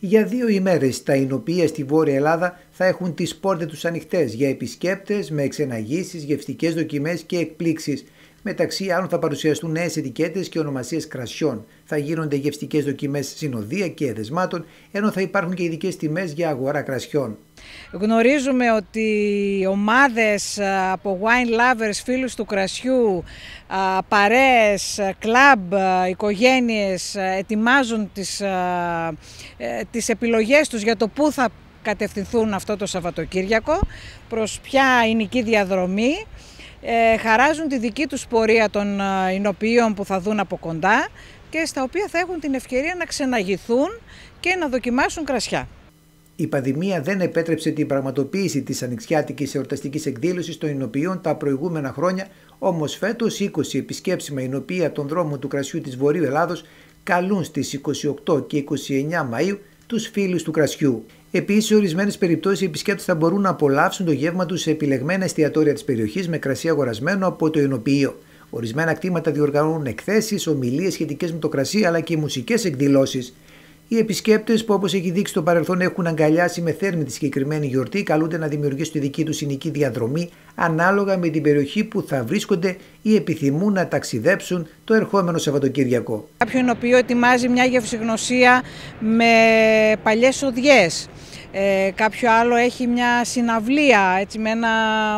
Για δύο ημέρες τα εινοποιεία στη Βόρεια Ελλάδα θα έχουν τις πόρτες τους ανοιχτές για επισκέπτες με εξεναγήσεις, γευστικές δοκιμές και εκπλήξεις – Μεταξύ άλλων θα παρουσιαστούν νέες ετικέτες και ονομασίες κρασιών. Θα γίνονται γευστικές δοκιμές συνοδεία και εδεσμάτων, ενώ θα υπάρχουν και ειδικές τιμές για αγορά κρασιών. Γνωρίζουμε ότι ομάδες ε, από wine lovers, φίλους του κρασιού, ε, παρέες, ε, κλαμπ, οικογένειες ετοιμάζουν τις, τις επιλογές τους για το πού θα κατευθυνθούν αυτό το Σαββατοκύριακο, προς ποια εινική διαδρομή ε, χαράζουν τη δική τους πορεία των ε, εινοποιείων που θα δουν από κοντά και στα οποία θα έχουν την ευκαιρία να ξεναγηθούν και να δοκιμάσουν κρασιά. Η πανδημία δεν επέτρεψε την πραγματοποίηση της Ανοιξιάτικης Εορταστικής Εκδήλωσης των Εινοποιείων τα προηγούμενα χρόνια, όμως φέτος 20 επισκέψιμα εινοποιεία των τον δρόμο του κρασιού της Βορείου Ελλάδος καλούν στις 28 και 29 Μαΐου τους φίλους του κρασιού. Επίσης, σε ορισμένες περιπτώσεις, οι επισκέπτες θα μπορούν να απολαύσουν το γεύμα τους σε επιλεγμένα εστιατόρια της περιοχής με κρασί αγορασμένο από το ενοποιείο. Ορισμένα κτήματα διοργανώνουν εκθέσεις, ομιλίες σχετικές με το κρασί αλλά και μουσικές εκδηλώσεις. Οι επισκέπτες, που όπως έχει δείξει στο παρελθόν έχουν αγκαλιάσει με θέρμη τη συγκεκριμένη γιορτή, καλούνται να δημιουργήσουν τη δική τους συνοική διαδρομή ανάλογα με την περιοχή που θα βρίσκονται ή επιθυμούν να ταξιδέψουν το ερχόμενο Σαββατοκύριακο. Κάποιον οποίο ετοιμάζει μια γευσηγνωσία με παλιές οδιές ε, κάποιο άλλο έχει μια συναυλία έτσι, με ένα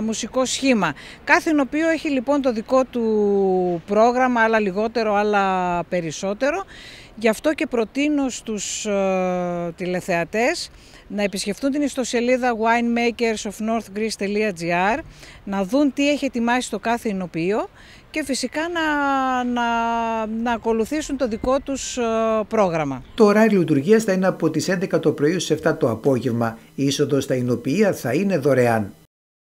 μουσικό σχήμα. Κάθε οποίο έχει λοιπόν το δικό του πρόγραμμα, άλλα λιγότερο, άλλα περισσότερο Γι' αυτό και προτείνω στους ε, τηλεθεατές να επισκεφτούν την ιστοσελίδα winemakersofnorthgreece.gr να δουν τι έχει ετοιμάσει το κάθε εινοποιείο και φυσικά να, να, να ακολουθήσουν το δικό τους ε, πρόγραμμα. Το ωράριο λειτουργίας θα είναι από τις 11 το πρωί στις 7 το απόγευμα. Η είσοδος στα εινοποιεία θα είναι δωρεάν.